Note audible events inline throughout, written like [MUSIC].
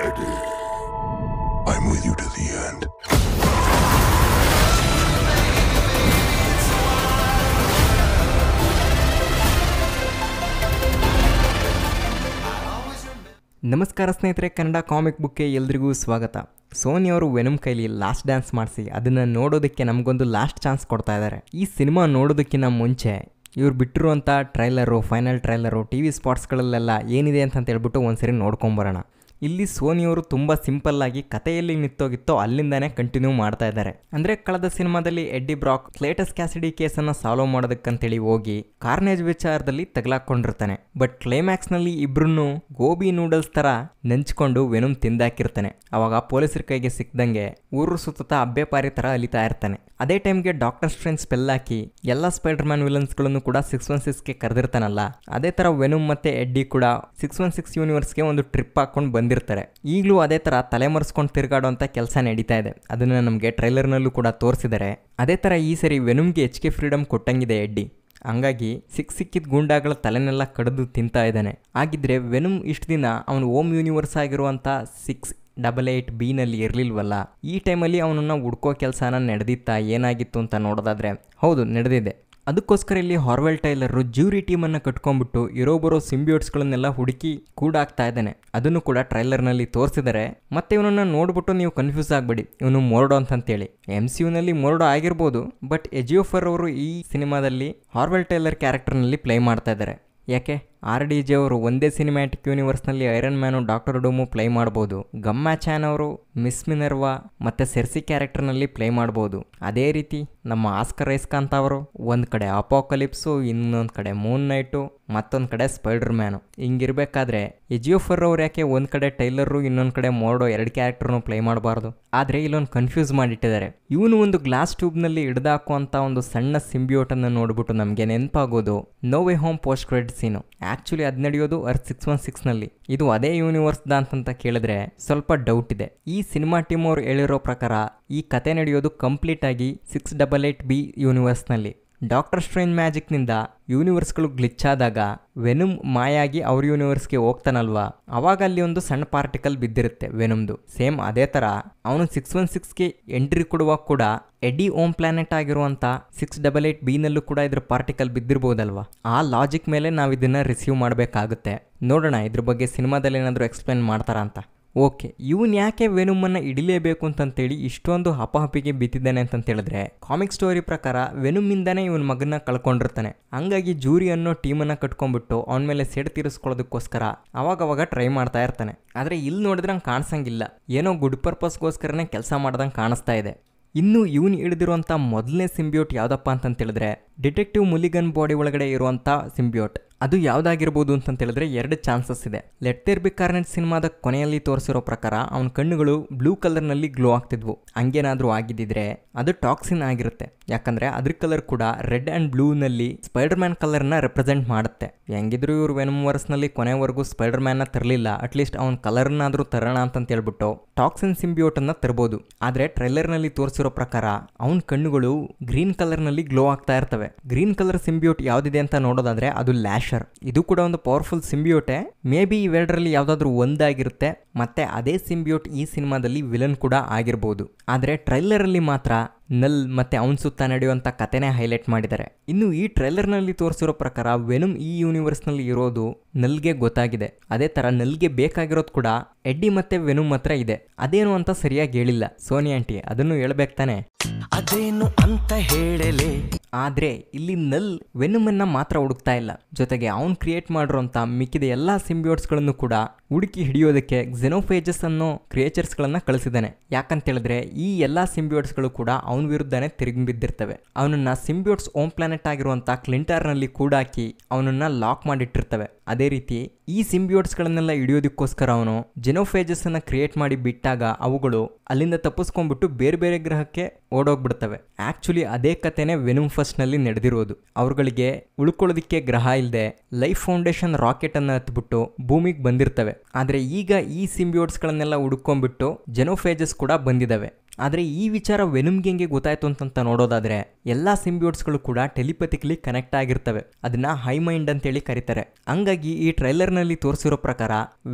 ನಮಸ್ಕಾರ ಸ್ನೇಹಿತರೆ ಕನ್ನಡ ಕಾಮಿಕ್ ಬುಕ್ಗೆ ಎಲ್ರಿಗೂ ಸ್ವಾಗತ ಸೋನಿ ಅವರು ವೆನಮ್ ಕೈಲಿ ಲಾಸ್ಟ್ ಡ್ಯಾನ್ಸ್ ಮಾಡಿಸಿ ಅದನ್ನು ನೋಡೋದಕ್ಕೆ ನಮಗೊಂದು ಲಾಸ್ಟ್ ಚಾನ್ಸ್ ಕೊಡ್ತಾ ಇದ್ದಾರೆ ಈ ಸಿನಿಮಾ ನೋಡೋದಕ್ಕಿಂತ ಮುಂಚೆ ಇವ್ರು ಬಿಟ್ಟಿರುವಂಥ trailer final trailer T V ಸ್ಪಾಟ್ಸ್ಗಳಲ್ಲೆಲ್ಲ ಏನಿದೆ ಅಂತ ಹೇಳ್ಬಿಟ್ಟು ಒಂದ್ಸರಿ ನೋಡ್ಕೊಂಬರೋಣ ಇಲ್ಲಿ ಸೋನಿಯವರು ತುಂಬ ಆಗಿ ಕಥೆಯಲ್ಲಿ ನಿಂತೋಗಿತ್ತೋ ಅಲ್ಲಿಂದಾನೆ ಕಂಟಿನ್ಯೂ ಮಾಡ್ತಾ ಇದ್ದಾರೆ ಅಂದ್ರೆ ಕಳೆದ ಸಿನಿಮಾದಲ್ಲಿ Eddie Brock Cletus Kasady case ಅನ್ನ ಸಾಲ್ವ್ ಮಾಡೋದಕ್ಕಂತೇಳಿ ಹೋಗಿ ಕಾರ್ನೇಜ್ ವಿಚಾರದಲ್ಲಿ ತಗಲಾಕೊಂಡಿರ್ತಾನೆ ಬಟ್ ಕ್ಲೈಮ್ಯಾಕ್ಸ್ ನಲ್ಲಿ ಇಬ್ರು ಗೋಬಿ ನೂಡಲ್ಸ್ ತರ ನೆಂಚ್ಕೊಂಡು ವೆನುಮ್ ತಿಂದಾಕಿರ್ತಾನೆ ಅವಾಗ ಪೊಲೀಸರ ಕೈಗೆ ಸಿಕ್ದಂಗೆ ಊರು ಸುತ್ತ ಅಬ್ಬೆ ಪಾರಿ ತರ ಅಲಿತಾ ಇರ್ತಾನೆ ಅದೇ ಟೈಮ್ಗೆ ಡಾಕ್ಟರ್ ಸ್ಟ್ರೆಂಗ್ ಸ್ಪೆಲ್ ಹಾಕಿ ಎಲ್ಲಾ ಸ್ಪೈಡರ್ ಮ್ಯಾನ್ ವಿಲನ್ಸ್ ಗಳನ್ನು ಕೂಡ ಸಿಕ್ಸ್ ಒನ್ ಸಿಕ್ಸ್ ಗೆ ಕರೆದಿರ್ತಾನಲ್ಲ ಅದೇ ತರ ವೆನುಮ್ ಮತ್ತೆ ಎಡ್ಡಿ ಕೂಡ ಸಿಕ್ಸ್ ಒನ್ ಸಿಕ್ಸ್ ಗೆ ಒಂದು ಟ್ರಿಪ್ ಹಾಕೊಂಡು ಬಂದ್ ಬಂದಿರ್ತಾರೆ ಈಗಲೂ ಅದೇ ಥರ ತಲೆಮರೆಸ್ಕೊಂಡು ತಿರುಗಾಡುವಂಥ ಕೆಲಸ ನಡೀತಾ ಇದೆ ಅದನ್ನು ನಮಗೆ ಟ್ರೈಲರ್ನಲ್ಲೂ ಕೂಡ ತೋರಿಸಿದ್ದಾರೆ ಅದೇ ಥರ ಈ ಸರಿ ವೆನುಮ್ಗೆ ಕೆ ಫ್ರೀಡಮ್ ಕೊಟ್ಟಂಗಿದೆ ಎಡ್ಡಿ ಹಂಗಾಗಿ ಸಿಕ್ಕ ಸಿಕ್ಕಿದ ಗೂಂಡಾಗಳ ತಲೆನೆಲ್ಲ ಕಡಿದು ತಿಂತಾ ಇದ್ದಾನೆ ಹಾಗಿದ್ರೆ ವೆನುಮ್ ಇಷ್ಟು ದಿನ ಅವನು ಓಮ್ ಯೂನಿವರ್ಸ್ ಆಗಿರುವಂಥ ಸಿಕ್ಸ್ ಡಬಲ್ ಏಯ್ಟ್ ಬಿನಲ್ಲಿ ಇರಲಿಲ್ವಲ್ಲ ಈ ಟೈಮಲ್ಲಿ ಅವನನ್ನು ಹುಡ್ಕೋ ಕೆಲಸನ ನಡೆದಿತ್ತಾ ಏನಾಗಿತ್ತು ಅಂತ ನೋಡೋದಾದ್ರೆ ಹೌದು ನಡೆದಿದೆ ಅದಕ್ಕೋಸ್ಕರ ಇಲ್ಲಿ ಹಾರ್ವೆಲ್ ಟೈಲರು ಜ್ಯೂರಿ ಟೀಮನ್ನು ಕಟ್ಕೊಂಡ್ಬಿಟ್ಟು ಇರೋ ಬರೋ ಸಿಂಬಿಯೋಟ್ಸ್ಗಳನ್ನೆಲ್ಲ ಹುಡುಕಿ ಕೂಡ ಆಗ್ತಾ ಇದ್ದಾನೆ ಅದನ್ನು ಕೂಡ ಟ್ರೈಲರ್ನಲ್ಲಿ ತೋರಿಸಿದರೆ ಮತ್ತೆ ಇವನನ್ನು ನೋಡ್ಬಿಟ್ಟು ನೀವು ಕನ್ಫ್ಯೂಸ್ ಆಗಬೇಡಿ ಇವನು ಮೊರ್ಡೋ ಅಂತಂತೇಳಿ ಎಮ್ ಸಿ ಯುನಲ್ಲಿ ಮೊರ್ಡೋ ಆಗಿರ್ಬೋದು ಬಟ್ ಎಜಿಯೋಫರ್ ಅವರು ಈ ಸಿನಿಮಾದಲ್ಲಿ ಹಾರ್ವೆಲ್ ಟೈಲರ್ ಕ್ಯಾರೆಕ್ಟರ್ನಲ್ಲಿ ಪ್ಲೇ ಮಾಡ್ತಾ ಇದ್ದಾರೆ ಯಾಕೆ ಆರ್ ಡಿ ಜೆ ಅವರು ಒಂದೇ ಸಿನಿಮ್ಯಾಟಿಕ್ ಯೂನಿವರ್ಸ್ನಲ್ಲಿ Iron Man doctor Doom play ಮಾಡ್ಬೋದು ಗಮ್ಮ ಚಾನ್ ಅವರು ಮಿಸ್ ಮಿನರ್ವಾ ಮತ್ತು ಸೆರ್ಸಿ ಕ್ಯಾರೆಕ್ಟರ್ನಲ್ಲಿ ಪ್ಲೇ ಮಾಡ್ಬೋದು ಅದೇ ರೀತಿ ನಮ್ಮ ಆಸ್ಕರ್ ರೈಸ್ಕಾಂತ್ ಅವರು ಒಂದು ಕಡೆ ಅಪೋಕಲಿಪ್ಸು ಇನ್ನೊಂದು ಕಡೆ ಮೂನ್ ನೈಟು ಮತ್ತೊಂದು ಕಡೆ ಸ್ಪೈಡರ್ ಮ್ಯಾನು ಹಿಂಗಿರ್ಬೇಕಾದ್ರೆ ಎಜಿಯೋಫರ್ ಅವ್ರು ಯಾಕೆ ಒಂದು ಕಡೆ ಟೈಲರು ಇನ್ನೊಂದು ಕಡೆ ಮೋಡೋ ಎರಡು ಕ್ಯಾರೆಕ್ಟರ್ನು ಪ್ಲೇ ಮಾಡಬಾರ್ದು ಆದರೆ ಇಲ್ಲೊಂದು ಕನ್ಫ್ಯೂಸ್ ಮಾಡಿಟ್ಟಿದ್ದಾರೆ ಇವನು ಒಂದು ಗ್ಲಾಸ್ ಟ್ಯೂಬ್ನಲ್ಲಿ ಹಿಡ್ದಾಕುವಂಥ ಒಂದು ಸಣ್ಣ ಸಿಂಬಿಯೋಟನ್ನು ನೋಡ್ಬಿಟ್ಟು ನಮಗೆ ನೆನಪಾಗೋದು no way home post credit scene actually ಅದು ನಡೆಯೋದು ಅರ್ತ್ ಸಿಕ್ಸ್ ಒನ್ ಸಿಕ್ಸ್ನಲ್ಲಿ ಇದು ಅದೇ ಯೂನಿವರ್ಸ್ದ ಅಂತಂತ ಕೇಳಿದ್ರೆ ಸ್ವಲ್ಪ ಡೌಟ್ ಇದೆ ಈ ಸಿನಿಮಾ ಟೀಮ್ ಅವರು ಹೇಳಿರೋ ಪ್ರಕಾರ ಈ ಕತೆ ನಡೆಯೋದು ಕಂಪ್ಲೀಟ್ ಆಗಿ ಸಿಕ್ಸ್ ಡಬಲ್ ಏಟ್ ಬಿ ಯೂನಿವರ್ಸ್ನಲ್ಲಿ ಡಾಕ್ಟರ್ ಸ್ಟ್ರೇನ್ ಮ್ಯಾಜಿಕ್ನಿಂದ ಯೂನಿವರ್ಸ್ಗಳು ಗ್ಲಿಚ್ ಆದಾಗ ವೆನುಮ್ ಮಾಯಾಗಿ ಅವ್ರ ಯೂನಿವರ್ಸ್ಗೆ ಹೋಗ್ತಾನಲ್ವಾ ಅವಾಗ ಅಲ್ಲಿ ಒಂದು ಸಣ್ಣ ಪಾರ್ಟಿಕಲ್ ಬಿದ್ದಿರುತ್ತೆ ವೆನುಮ್ದು ಸೇಮ್ ಅದೇ ಥರ ಅವನು ಸಿಕ್ಸ್ ಒನ್ ಸಿಕ್ಸ್ಗೆ ಎಂಟ್ರಿ ಕೊಡುವಾಗ ಕೂಡ ಎಡಿ ಓಮ್ ಪ್ಲಾನೆಟ್ ಆಗಿರುವಂಥ ಸಿಕ್ಸ್ ಡಬಲ್ ಏಟ್ ಬಿನಲ್ಲೂ ಕೂಡ ಇದ್ರ ಪಾರ್ಟಿಕಲ್ ಬಿದ್ದಿರ್ಬೋದಲ್ವಾ ಆ ಲಾಜಿಕ್ ಮೇಲೆ ನಾವು ಇದನ್ನು ರಿಸೀವ್ ಮಾಡಬೇಕಾಗುತ್ತೆ ನೋಡೋಣ ಇದ್ರ ಬಗ್ಗೆ ಸಿನಿಮಾದಲ್ಲಿ ಏನಾದರೂ ಎಕ್ಸ್ಪ್ಲೇನ್ ಮಾಡ್ತಾರಾ ಅಂತ ಓಕೆ ಇವನ್ ಯಾಕೆ ವೆನುಮನ್ನು ಇಡಲೇಬೇಕು ಅಂತಂತೇಳಿ ಇಷ್ಟೊಂದು ಹಪಹಪಿಗೆ ಬಿತ್ತಿದ್ದಾನೆ ಅಂತ ಹೇಳಿದ್ರೆ ಕಾಮಿಕ್ ಸ್ಟೋರಿ ಪ್ರಕಾರ ವೆನುಮಿಂದಾನೇ ಇವನ್ ಮಗನ ಕಳ್ಕೊಂಡಿರ್ತಾನೆ ಹಂಗಾಗಿ ಜೂರಿ ಅನ್ನೋ ಟೀಮನ್ನು ಕಟ್ಕೊಂಡ್ಬಿಟ್ಟು ಅವನ ಮೇಲೆ ಸೆಡ್ ತೀರಿಸ್ಕೊಳ್ಳೋದಕ್ಕೋಸ್ಕರ ಅವಾಗವಾಗ ಟ್ರೈ ಮಾಡ್ತಾ ಇರ್ತಾನೆ ಆದರೆ ಇಲ್ಲಿ ನೋಡಿದ್ರೆ ಹಂಗೆ ಕಾಣಿಸಂಗಿಲ್ಲ ಏನೋ ಗುಡ್ ಪರ್ಪಸ್ಗೋಸ್ಕರನೇ ಕೆಲಸ ಮಾಡ್ದಂಗೆ ಕಾಣಿಸ್ತಾ ಇದೆ ಇನ್ನು ಇವನ್ ಹಿಡಿದಿರುವಂಥ ಮೊದಲನೇ ಸಿಂಬಿಯೋಟ್ ಯಾವುದಪ್ಪ ಹೇಳಿದ್ರೆ ಡಿಟೆಕ್ಟಿವ್ ಮುಲಿಗನ್ ಬಾಡಿ ಒಳಗಡೆ ಇರುವಂಥ ಸಿಂಬಿಯೋಟ್ ಅದು ಯಾವುದಾಗಿರ್ಬೋದು ಅಂತ ಹೇಳಿದ್ರೆ ಎರಡು ಚಾನ್ಸಸ್ ಇದೆ ಲೆಟ್ ದೇರ್ ಬಿ ಕಾರ್ನೆಟ್ ಸಿನಿಮಾದ ಕೊನೆಯಲ್ಲಿ ತೋರಿಸಿರೋ ಪ್ರಕಾರ ಅವನ ಕಣ್ಣುಗಳು ಬ್ಲೂ ಕಲರ್ನಲ್ಲಿ ಗ್ಲೋ ಆಗ್ತಿದ್ವು ಹಂಗೇನಾದರೂ ಆಗಿದ್ದಿದ್ರೆ ಅದು ಟಾಕ್ಸಿನ್ ಆಗಿರುತ್ತೆ ಯಾಕಂದ್ರೆ ಅದ್ರ ಕಲರ್ ಕೂಡ ರೆಡ್ ಆ್ಯಂಡ್ ಬ್ಲೂನಲ್ಲಿ ಸ್ಪೈಡರ್ ಮ್ಯಾನ್ ಕಲರ್ನ ರೆಪ್ರೆಸೆಂಟ್ ಮಾಡುತ್ತೆ ಹೆಂಗಿದ್ರು ಇವರು ವೆನಮ್ವರ್ಸ್ನಲ್ಲಿ ಕೊನೆವರೆಗೂ ಸ್ಪೈಡರ್ ಮ್ಯಾನ್ನ ತರಲಿಲ್ಲ ಅಟ್ಲೀಸ್ಟ್ ಅವನ ಕಲರ್ನಾದರೂ ತರೋಣ ಅಂತ ಹೇಳ್ಬಿಟ್ಟು ಟಾಕ್ಸಿನ್ ಸಿಂಬಿಯೋಟನ್ನು ತರ್ಬೋದು ಆದರೆ ಟ್ರೈಲರ್ನಲ್ಲಿ ತೋರಿಸಿರೋ ಪ್ರಕಾರ ಅವನ ಕಣ್ಣುಗಳು ಗ್ರೀನ್ ಕಲರ್ನಲ್ಲಿ ಗ್ಲೋ ಆಗ್ತಾ ಇರ್ತವೆ ಗ್ರೀನ್ ಕಲರ್ ಸಿಂಬಿಯೋಟ್ ಯಾವುದಿದೆ ಅಂತ ನೋಡೋದಾದ್ರೆ ಅದು ಲ್ಯಾಶ್ ಇದು ಕೂಡ ಒಂದು ಪವರ್ಫುಲ್ ಸಿಂಬಿಯೋಟೆ ಮೇ ಬಿ ಇವೆರಡರಲ್ಲಿ ಯಾವುದಾದ್ರೂ ಒಂದಾಗಿರುತ್ತೆ ಮತ್ತೆ ಅದೇ ಸಿಂಬಿಯೋಟ್ ಈ ಸಿನಿಮಾದಲ್ಲಿ ವಿಲನ್ ಕೂಡ ಆಗಿರ್ಬೋದು ಟ್ರೈಲರ್ ಅಲ್ಲಿ ಮಾತ್ರ ನಲ್ ಮತ್ತೆ ಅವನ್ ಸುತ್ತ ನಡೆಯುವಂತ ಕಥೆನೇ ಹೈಲೈಟ್ ಮಾಡಿದ್ದಾರೆ ಇನ್ನು ಈ ಟ್ರೈಲರ್ ನಲ್ಲಿ ತೋರಿಸಿರೋ ಪ್ರಕಾರ ವೆನುಮ್ ಈ ಯೂನಿವರ್ಸ್ ನಲ್ಲಿ ಇರೋದು ನಲ್ಗೆ ಗೊತ್ತಾಗಿದೆ ಅದೇ ತರ ನಲ್ಗೆ ಬೇಕಾಗಿರೋದು ಕೂಡ ಎಡ್ಡಿ ಮತ್ತೆ ವೆನುಮ್ ಹತ್ರ ಇದೆ ಅದೇನು ಅಂತ ಸರಿಯಾಗಿ ಹೇಳಿಲ್ಲ ಸೋನಿ ಆಂಟಿ ಅದನ್ನು ಹೇಳ್ಬೇಕು ತಾನೆ ಅದೇನು ಅಂತ ಹೇಳಲೇ ಆದರೆ ಇಲ್ಲಿ ನಲ್ ವೆನುಮನ್ನ ಮಾತ್ರ ಹುಡುಕ್ತಾ ಇಲ್ಲ ಜೊತೆಗೆ ಅವನು ಕ್ರಿಯೇಟ್ ಮಾಡಿರೋಂಥ ಮಿಕ್ಕಿದ ಎಲ್ಲ ಸಿಂಬಿಯೋಟ್ಸ್ಗಳನ್ನು ಕೂಡ ಹುಡುಕಿ ಹಿಡಿಯೋದಕ್ಕೆ ಝೆನೋಫೇಜಸ್ ಅನ್ನೋ ಕ್ರಿಯೇಚರ್ಸ್ಗಳನ್ನು ಕಳಿಸಿದ್ದಾನೆ ಯಾಕಂತ ಹೇಳಿದ್ರೆ ಈ ಎಲ್ಲ ಸಿಂಬಿಯೋಟ್ಸ್ಗಳು ಕೂಡ ಅವನ ವಿರುದ್ಧನೇ ತಿರುಗಿ ಬಿದ್ದಿರ್ತವೆ ಅವನನ್ನು ಸಿಂಬಿಯೋಟ್ಸ್ ಓಮ್ ಪ್ಲಾನೆಟ್ ಆಗಿರುವಂಥ ಕ್ಲಿಂಟರ್ನಲ್ಲಿ ಕೂಡಾಕಿ ಅವನನ್ನು ಲಾಕ್ ಮಾಡಿಟ್ಟಿರ್ತವೆ ಅದೇ ರೀತಿ ಈ ಸಿಂಬಿಯೋಟ್ಸ್ಗಳನ್ನೆಲ್ಲ ಹಿಡಿಯೋದಕ್ಕೋಸ್ಕರ ಅವನು ಜೆನೋಫೇಜಸ್ ಅನ್ನ ಕ್ರಿಯೇಟ್ ಮಾಡಿ ಬಿಟ್ಟಾಗ ಅವುಗಳು ಅಲ್ಲಿಂದ ತಪ್ಪಿಸ್ಕೊಂಡ್ಬಿಟ್ಟು ಬೇರೆ ಬೇರೆ ಗ್ರಹಕ್ಕೆ ಓಡೋಗ್ಬಿಡ್ತವೆ ಆಕ್ಚುಲಿ ಅದೇ ಕಥೆನೇ ವೆನುಮ್ ಫಸ್ಟ್ ನಲ್ಲಿ ನಡೆದಿರೋದು ಅವ್ರಗಳಿಗೆ ಉಳ್ಕೊಳ್ಳೋದಿಕ್ಕೆ ಗ್ರಹ ಇಲ್ಲದೆ ಲೈಫ್ ಫೌಂಡೇಶನ್ ರಾಕೆಟ್ ಅನ್ನ ಹತ್ಬಿಟ್ಟು ಭೂಮಿಗೆ ಬಂದಿರ್ತವೆ ಆದ್ರೆ ಈಗ ಈ ಸಿಂಬಿಯೋಟ್ಸ್ಗಳನ್ನೆಲ್ಲ ಹುಡ್ಕೊಂಡ್ಬಿಟ್ಟು ಜೆನೋಫೇಜಸ್ ಕೂಡ ಬಂದಿದ್ದಾವೆ ಆದರೆ ಈ ವಿಚಾರ ವೆನುಮ್ಗೆ ಹೆಂಗೆ ಗೊತ್ತಾಯಿತು ಅಂತಂತ ನೋಡೋದಾದರೆ ಎಲ್ಲ ಸಿಂಬಿಯೋಟ್ಸ್ಗಳು ಕೂಡ ಟೆಲಿಪತಿಕ್ಲಿ ಕನೆಕ್ಟ್ ಆಗಿರ್ತವೆ ಅದನ್ನ ಹೈ ಮೈಂಡ್ ಅಂತೇಳಿ ಕರೀತಾರೆ ಹಂಗಾಗಿ ಈ ಟ್ರೈಲರ್ನಲ್ಲಿ ತೋರಿಸಿರೋ ಪ್ರಕಾರ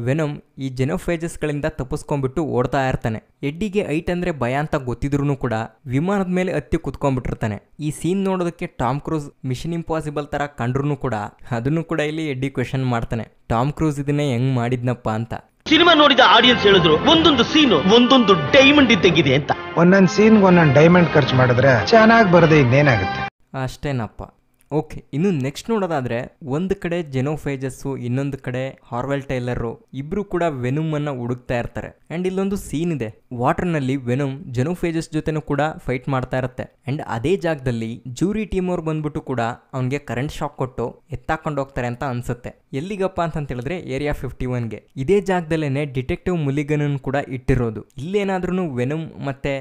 ವೆನಮ್ ಈ ಜೆನೋಫೇಜಸ್ಗಳಿಂದ ತಪ್ಪಿಸ್ಕೊಂಡ್ಬಿಟ್ಟು ಓಡ್ತಾ ಇರ್ತಾನೆ ಎಡ್ಡಿಗೆ ಐಟ್ ಅಂದರೆ ಭಯ ಅಂತ ಗೊತ್ತಿದ್ರು ಕೂಡ ವಿಮಾನದ ಮೇಲೆ ಹತ್ತಿ ಕುತ್ಕೊಂಡ್ಬಿಟ್ಟಿರ್ತಾನೆ ಈ ಸೀನ್ ನೋಡೋದಕ್ಕೆ ಟಾಮ್ ಕ್ರೂಸ್ ಮಿಷನ್ ಇಂಪಾಸಿಬಲ್ ತರ ಕಂಡ್ರು ಕೂಡ ಅದನ್ನು ಕೂಡ ಇಲ್ಲಿ ಎಡ್ಡಿ ಕ್ವೆಶನ್ ಮಾಡ್ತಾನೆ ಟಾಮ್ ಕ್ರೂಸ್ ಇದನ್ನೇ ಹೆಂಗ್ ಮಾಡಿದ್ನಪ್ಪ ಅಂತ ಸಿನಿಮಾ ನೋಡಿದ ಆಡಿಯನ್ಸ್ ಹೇಳಿದ್ರು ಒಂದೊಂದು ಸೀನ್ ಒಂದೊಂದು ಡೈಮಂಡ್ ಇದ್ದಂಗಿದೆ ಅಂತ ಒಂದೊಂದು ಸೀನ್ ಒಂದೊಂದು ಡೈಮಂಡ್ ಖರ್ಚು ಮಾಡಿದ್ರೆ ಚೆನ್ನಾಗಿ ಬರದೆ ಇನ್ನೇನಾಗುತ್ತೆ ಅಷ್ಟೇನಪ್ಪ ಓಕೆ ಇನ್ನು ನೆಕ್ಸ್ಟ್ ನೋಡೋದಾದ್ರೆ ಒಂದು ಕಡೆ ಜೆನೋಫೇಜಸ್ಸು ಇನ್ನೊಂದು ಕಡೆ ಹಾರ್ವೆಲ್ ಟೈಲರು ಇಬ್ರು ಕೂಡ ವೆನುಮ್ ಅನ್ನ ಹುಡುಕ್ತಾ ಇರ್ತಾರೆ ಅಂಡ್ ಇಲ್ಲೊಂದು ಸೀನ್ ಇದೆ ವಾಟರ್ ನಲ್ಲಿ ವೆನುಮ್ ಜೆನೋಫೇಜಸ್ ಜೊತೆನೂ ಕೂಡ ಫೈಟ್ ಮಾಡ್ತಾ ಇರುತ್ತೆ ಅಂಡ್ ಅದೇ ಜಾಗದಲ್ಲಿ ಜೂರಿ ಟೀಮ್ ಅವ್ರು ಬಂದ್ಬಿಟ್ಟು ಕೂಡ ಅವನಿಗೆ ಕರೆಂಟ್ ಶಾಕ್ ಕೊಟ್ಟು ಎತ್ತಾಕೊಂಡು ಹೋಗ್ತಾರೆ ಅಂತ ಅನ್ಸುತ್ತೆ ಎಲ್ಲಿಗಪ್ಪ ಅಂತ ಹೇಳಿದ್ರೆ ಏರಿಯಾ ಫಿಫ್ಟಿ ಒನ್ಗೆ ಇದೇ ಜಾಗದಲ್ಲೇನೆ ಡಿಟೆಕ್ಟಿವ್ ಮುಲಿಗನ್ ಕೂಡ ಇಟ್ಟಿರೋದು ಇಲ್ಲೇನಾದ್ರೂ ವೆನುಮ್ ಮತ್ತೆ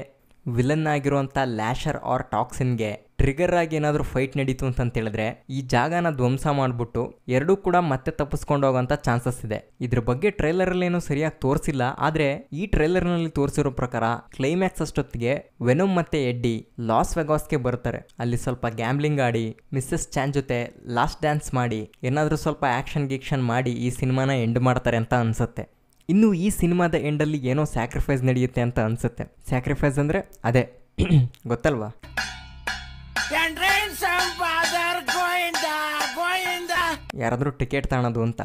ವಿಲನ್ ಆಗಿರುವಂಥ ಲ್ಯಾಶರ್ ಆರ್ ಟಾಕ್ಸಿನ್ಗೆ ಟ್ರಿಗರ್ ಆಗಿ ಏನಾದರೂ ಫೈಟ್ ನಡೀತು ಅಂತ ಹೇಳಿದ್ರೆ ಈ ಜಾಗನ ಧ್ವಂಸ ಮಾಡಿಬಿಟ್ಟು ಎರಡೂ ಕೂಡ ಮತ್ತೆ ತಪ್ಪಿಸ್ಕೊಂಡು ಹೋಗೋಂಥ ಚಾನ್ಸಸ್ ಇದೆ ಇದ್ರ ಬಗ್ಗೆ ಅಲ್ಲಿ ಸರಿಯಾಗಿ ತೋರಿಸಿಲ್ಲ ಆದರೆ ಈ ಟ್ರೈಲರ್ನಲ್ಲಿ ತೋರಿಸಿರೋ ಪ್ರಕಾರ ಕ್ಲೈಮ್ಯಾಕ್ಸ್ ಅಷ್ಟೊತ್ತಿಗೆ ವೆನೊಮ್ ಮತ್ತೆ ಎಡ್ಡಿ ಲಾಸ್ ವೆಗಾಸ್ಗೆ ಬರ್ತಾರೆ ಅಲ್ಲಿ ಸ್ವಲ್ಪ ಗ್ಯಾಮ್ಲಿಂಗ್ ಆಡಿ ಮಿಸ್ಸಸ್ ಚಾನ್ ಜೊತೆ ಲಾಸ್ಟ್ ಡ್ಯಾನ್ಸ್ ಮಾಡಿ ಏನಾದರೂ ಸ್ವಲ್ಪ ಆ್ಯಕ್ಷನ್ ಗೀಕ್ಷನ್ ಮಾಡಿ ಈ ಸಿನಿಮಾನ ಎಂಡ್ ಮಾಡ್ತಾರೆ ಅಂತ ಅನ್ಸುತ್ತೆ ಇನ್ನು ಈ ಸಿನಿಮಾದ ಎಂಡಲ್ಲಿ ಏನೋ ಸ್ಯಾಕ್ರಿಫೈಸ್ ನಡೆಯುತ್ತೆ ಅಂತ ಅನಿಸುತ್ತೆ ಸ್ಯಾಕ್ರಿಫೈಸ್ ಅಂದರೆ ಅದೇ [CLEARS THROAT] ಗೊತ್ತಲ್ವಾ ಯಾರಾದರೂ ಟಿಕೆಟ್ ತಾಣದು ಅಂತ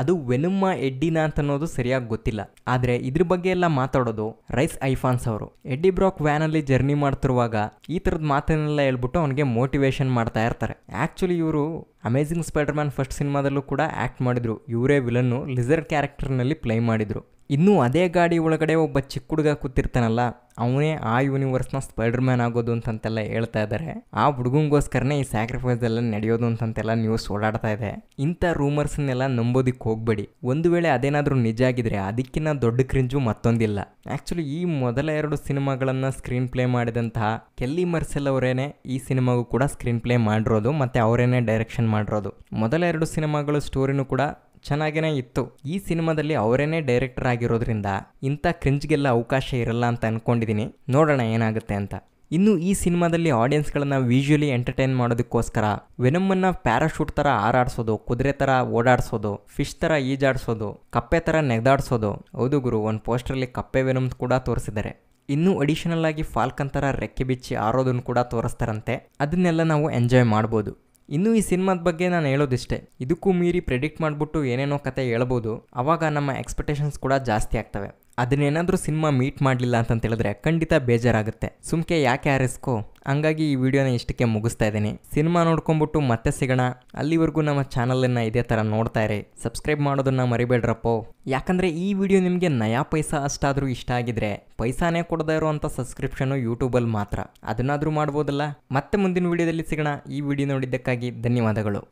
ಅದು ವೆನುಮ್ಮ ಎಡ್ಡಿನ ಅಂತ ಅನ್ನೋದು ಸರಿಯಾಗಿ ಗೊತ್ತಿಲ್ಲ ಆದರೆ ಇದ್ರ ಬಗ್ಗೆ ಎಲ್ಲ ಮಾತಾಡೋದು ರೈಸ್ ಐಫಾನ್ಸ್ ಅವರು ಎಡ್ಡಿ ಬ್ರಾಕ್ ವ್ಯಾನಲ್ಲಿ ಜರ್ನಿ ಮಾಡ್ತಿರುವಾಗ ಈ ಥರದ ಮಾತನ್ನೆಲ್ಲ ಹೇಳ್ಬಿಟ್ಟು ಅವನಿಗೆ ಮೋಟಿವೇಶನ್ ಮಾಡ್ತಾ ಇರ್ತಾರೆ ಆ್ಯಕ್ಚುಲಿ ಇವರು ಅಮೇಝಿಂಗ್ ಸ್ಪೈಡರ್ ಫಸ್ಟ್ ಸಿನಿಮಾದಲ್ಲೂ ಕೂಡ ಆ್ಯಕ್ಟ್ ಮಾಡಿದ್ರು ಇವರೇ ವಿಲನ್ನು ಲಿಸರ್ ಕ್ಯಾರೆಕ್ಟರ್ನಲ್ಲಿ ಪ್ಲೇ ಮಾಡಿದ್ರು ಇನ್ನೂ ಅದೇ ಗಾಡಿ ಒಳಗಡೆ ಒಬ್ಬ ಚಿಕ್ಕ ಹುಡುಗ ಕೂತಿರ್ತಾನಲ್ಲ ಅವನೇ ಆ ಯೂನಿವರ್ಸ್ನ ಸ್ಪೈಡರ್ ಮ್ಯಾನ್ ಆಗೋದು ಅಂತಂತೆಲ್ಲ ಹೇಳ್ತಾ ಇದ್ದಾರೆ ಆ ಹುಡುಗಂಗೋಸ್ಕರನೇ ಈ ಸ್ಯಾಕ್ರಿಫೈಸ್ ಎಲ್ಲ ನಡೆಯೋದು ಅಂತಂತೆಲ್ಲ ನ್ಯೂಸ್ ಓಡಾಡ್ತಾ ಇದೆ ಇಂಥ ರೂಮರ್ಸ್ನೆಲ್ಲ ನಂಬೋದಿಕ್ಕೆ ಹೋಗ್ಬೇಡಿ ಒಂದು ವೇಳೆ ಅದೇನಾದರೂ ನಿಜ ಆಗಿದ್ರೆ ಅದಕ್ಕಿಂತ ದೊಡ್ಡ ಕ್ರಿಂಜು ಮತ್ತೊಂದಿಲ್ಲ ಆ್ಯಕ್ಚುಲಿ ಈ ಮೊದಲ ಎರಡು ಸಿನಿಮಾಗಳನ್ನು ಸ್ಕ್ರೀನ್ ಪ್ಲೇ ಮಾಡಿದಂತಹ ಕೆಲ್ಲಿ ಮರ್ಸೆಲ್ ಅವರೇನೆ ಈ ಸಿನಿಮಾಗೂ ಕೂಡ ಸ್ಕ್ರೀನ್ ಪ್ಲೇ ಮಾಡಿರೋದು ಮತ್ತು ಅವರೇನೆ ಡೈರೆಕ್ಷನ್ ಮಾಡಿರೋದು ಮೊದಲ ಎರಡು ಸಿನಿಮಾಗಳು ಸ್ಟೋರಿನೂ ಕೂಡ ಚೆನ್ನಾಗೇ ಇತ್ತು ಈ ಸಿನಿಮಾದಲ್ಲಿ ಅವರೇನೆ ಡೈರೆಕ್ಟರ್ ಆಗಿರೋದ್ರಿಂದ ಇಂಥ ಕ್ರಿಂಜ್ಗೆಲ್ಲ ಅವಕಾಶ ಇರಲ್ಲ ಅಂತ ಅನ್ಕೊಂಡಿದ್ದೀನಿ ನೋಡೋಣ ಏನಾಗುತ್ತೆ ಅಂತ ಇನ್ನು ಈ ಸಿನಿಮಾದಲ್ಲಿ ಆಡಿಯನ್ಸ್ಗಳನ್ನು ವಿಜುವಲಿ ಎಂಟರ್ಟೈನ್ ಮಾಡೋದಕ್ಕೋಸ್ಕರ ವೆನಮ್ಮನ್ನು ಪ್ಯಾರಾಶೂಟ್ ಥರ ಹಾರಾಡಿಸೋದು ಕುದುರೆ ಥರ ಓಡಾಡಿಸೋದು ಫಿಶ್ ಥರ ಈಜಾಡಿಸೋದು ಕಪ್ಪೆ ಥರ ನೆಗ್ದಾಡಿಸೋದು ಹೌದು ಗುರು ಒಂದು ಪೋಸ್ಟರಲ್ಲಿ ಕಪ್ಪೆ ವೆನಮ್ ಕೂಡ ತೋರಿಸಿದ್ದಾರೆ ಇನ್ನೂ ಅಡಿಷನಲ್ ಆಗಿ ಫಾಲ್ಕನ್ ಥರ ರೆಕ್ಕೆ ಬಿಚ್ಚಿ ಆರೋದನ್ನು ಕೂಡ ತೋರಿಸ್ತಾರಂತೆ ಅದನ್ನೆಲ್ಲ ನಾವು ಎಂಜಾಯ್ ಮಾಡ್ಬೋದು ಇನ್ನು ಈ ಸಿನಿಮಾದ ಬಗ್ಗೆ ನಾನು ಹೇಳೋದಿಷ್ಟೇ ಇದಕ್ಕೂ ಮೀರಿ ಪ್ರೆಡಿಕ್ಟ್ ಮಾಡಿಬಿಟ್ಟು ಏನೇನೋ ಕತೆ ಹೇಳ್ಬೋದು ಆವಾಗ ನಮ್ಮ ಎಕ್ಸ್ಪೆಕ್ಟೇಷನ್ಸ್ ಕೂಡ ಜಾಸ್ತಿ ಆಗ್ತವೆ ಅದನ್ನೇನಾದರೂ ಸಿನಿಮಾ ಮೀಟ್ ಮಾಡಲಿಲ್ಲ ಅಂತ ಹೇಳಿದ್ರೆ ಖಂಡಿತ ಬೇಜಾರಾಗುತ್ತೆ ಸುಮ್ಕೆ ಯಾಕೆ ಆರಿಸ್ಕೋ ಹಂಗಾಗಿ ಈ ವಿಡಿಯೋನ ಇಷ್ಟಕ್ಕೆ ಮುಗಿಸ್ತಾ ಇದ್ದೀನಿ ಸಿನಿಮಾ ನೋಡ್ಕೊಂಬಿಟ್ಟು ಮತ್ತೆ ಸಿಗೋಣ ಅಲ್ಲಿವರೆಗೂ ನಮ್ಮ ಚಾನಲನ್ನು ಇದೇ ಥರ ನೋಡ್ತಾ ಇರಿ ಸಬ್ಸ್ಕ್ರೈಬ್ ಮಾಡೋದನ್ನ ಮರಿಬೇಡ್ರಪ್ಪೋ ಯಾಕಂದರೆ ಈ ವಿಡಿಯೋ ನಿಮಗೆ ನಯಾ ಪೈಸಾ ಅಷ್ಟಾದರೂ ಇಷ್ಟ ಆಗಿದ್ರೆ ಪೈಸಾನೇ ಕೊಡದೇ ಇರೋವಂಥ ಸಬ್ಸ್ಕ್ರಿಪ್ಷನು ಯೂಟ್ಯೂಬಲ್ಲಿ ಮಾತ್ರ ಅದನ್ನಾದರೂ ಮಾಡ್ಬೋದಲ್ಲ ಮತ್ತೆ ಮುಂದಿನ ವಿಡಿಯೋದಲ್ಲಿ ಸಿಗೋಣ ಈ ವಿಡಿಯೋ ನೋಡಿದ್ದಕ್ಕಾಗಿ ಧನ್ಯವಾದಗಳು